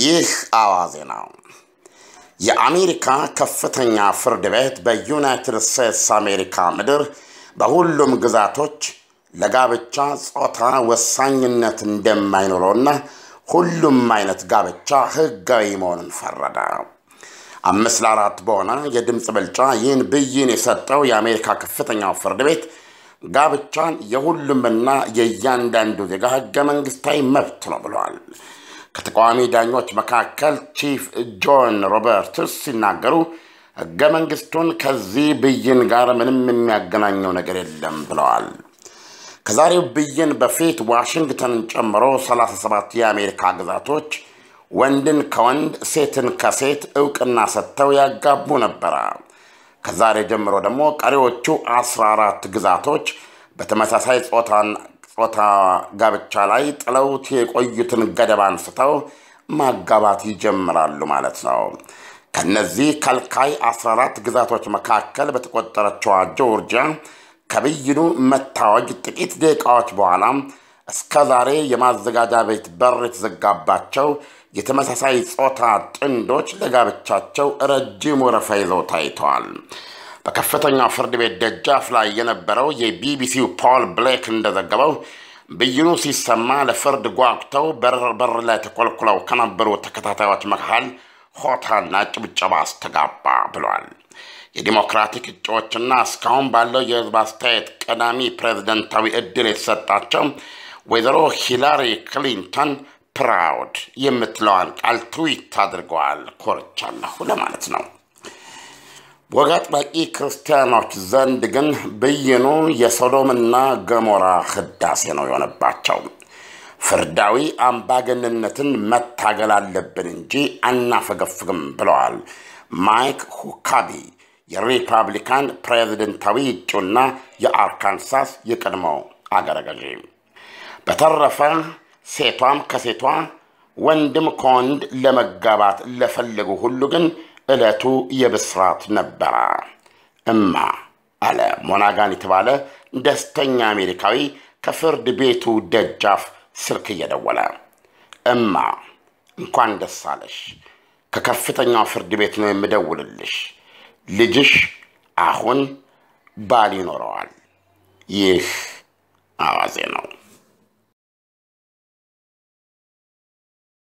ይህ አዋዜ ነው። የአሜሪካ ከፍተኛ ፍርድ ቤት በዩናይትድ ስቴትስ አሜሪካ ምድር በሁሉም ግዛቶች ለጋብቻ ጾታ ወሳኝነት እንደማይኖረውና ሁሉም አይነት ጋብቻ ህጋዊ መሆኑን ፈረደ። አምስት ለአራት በሆነ የድምፅ ብልጫ ይህን ብይን የሰጠው የአሜሪካ ከፍተኛው ፍርድ ቤት ጋብቻን የሁሉምና የእያንዳንዱ ዜጋ ህገ መንግስታዊ መብት ነው ብለዋል። ከተቃዋሚ ዳኞች መካከል ቺፍ ጆን ሮበርትስ ሲናገሩ ህገ መንግስቱን ከዚህ ብይን ጋር ምንም የሚያገናኘው ነገር የለም ብለዋል። ከዛሬው ብይን በፊት ዋሽንግተንን ጨምሮ 37 የአሜሪካ ግዛቶች ወንድን ከወንድ ሴትን ከሴት እውቅና ሰጥተው ያጋቡ ነበረ። ከዛሬ ጀምሮ ደግሞ ቀሪዎቹ 14 ግዛቶች በተመሳሳይ ጾታን ጾታ ጋብቻ ላይ ጥለውት የቆዩትን ገደብ አንስተው ማጋባት ይጀምራሉ ማለት ነው። ከነዚህ ከልካይ 14 ግዛቶች መካከል በተቆጠረችዋ ጆርጂያ ከብይኑ መታወጅ ጥቂት ደቂቃዎች በኋላ እስከ ዛሬ የማዘጋጃ ቤት በር የተዘጋባቸው የተመሳሳይ ጾታ ጥንዶች ለጋብቻቸው ረጅም ወረፋ ይዘው ታይተዋል። በከፍተኛው ፍርድ ቤት ደጃፍ ላይ የነበረው የቢቢሲው ፖል ብሌክ እንደዘገበው ብይኑ ሲሰማ ለፍርድ ጓጉተው በር ላይ ተኮልኩለው ከነበሩ ተከታታዮች መካከል ሆታና ጭብጨባ አስተጋባ ብሏል። የዲሞክራቲክ እጩዎችና እስካሁን ባለው የህዝብ አስተያየት ቀዳሚ ፕሬዝደንታዊ እድል የተሰጣቸው ወይዘሮ ሂላሪ ክሊንተን ፕራውድ የምትለዋን ቃል ትዊት አድርገዋል። ኮርቻለሁ ለማለት ነው። ወግ አጥባቂ ክርስቲያኖች ዘንድ ግን ብይኑ የሶዶምና ገሞራ ህዳሴ ነው የሆነባቸው። ፍርዳዊ አምባገንነትን መታገል አለብን እንጂ አናፈገፍግም ብለዋል ማይክ ሁካቢ የሪፐብሊካን ፕሬዝደንታዊ እጩና የአርካንሳስ የቀድሞው አገረ ገዢ። በተረፈ ሴቷም ከሴቷ ወንድም ከወንድ ለመጋባት ለፈለጉ ሁሉ ግን ዕለቱ የብስራት ነበረ። እማ አለ ሞናጋን የተባለ ደስተኛ አሜሪካዊ ከፍርድ ቤቱ ደጃፍ ስልክ እየደወለ እማ እንኳን ደስ አለሽ፣ ከከፍተኛው ፍርድ ቤት ነው የምደውልልሽ። ልጅሽ አሁን ባል ይኖረዋል። ይህ አዋዜ ነው።